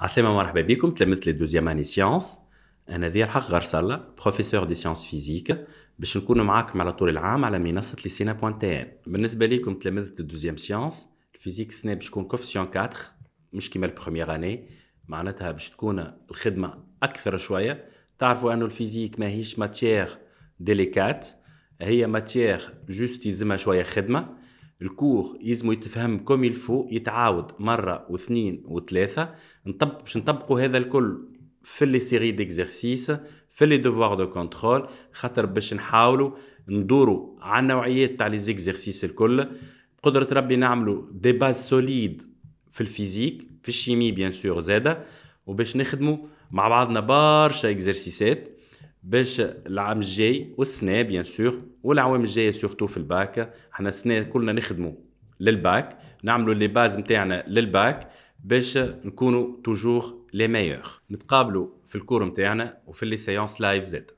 عسلامة مرحبا بكم تلمذت لي اني سيونس انا ذي الحق غرسلة بروفيسور دي سيونس فيزيك باش نكون معاكم على طول العام على منصة لسينا بوان تي ان بالنسبة ليكم تلمذت الدوزيام سيونس الفيزيك سنة باش تكون كوفسيون 4 مش كيما البروميير اني معناتها باش تكون الخدمة أكثر شوية تعرفوا أنو الفيزيك ماهيش ماتيير ديليكات هي ماتيير جوست يلزمها شوية خدمة الكور يلزمو يتفهم كوم الفو يتعاود مره واثنين وثلاثه نطبق باش نطبقوا هذا الكل في لي سيري ديكزيرسيس في لي دوفوار دو كونترول خاطر باش نحاولوا ندوروا على نوعيات تاع لي زيكزيرسيس الكل بقدرة ربي نعملوا دي باز سوليد في الفيزيك في الشيمي بيان سور زاده وباش نخدموا مع بعضنا برشا اكزرسيسات باش العام الجاي والسنه بيان سور والعوام الجايه سورتو في الباك احنا السنه كلنا نخدموا للباك نعملوا لي باز نتاعنا للباك باش نكونوا توجور لي ميور نتقابلوا في الكور نتاعنا وفي لي سيونس لايف زاد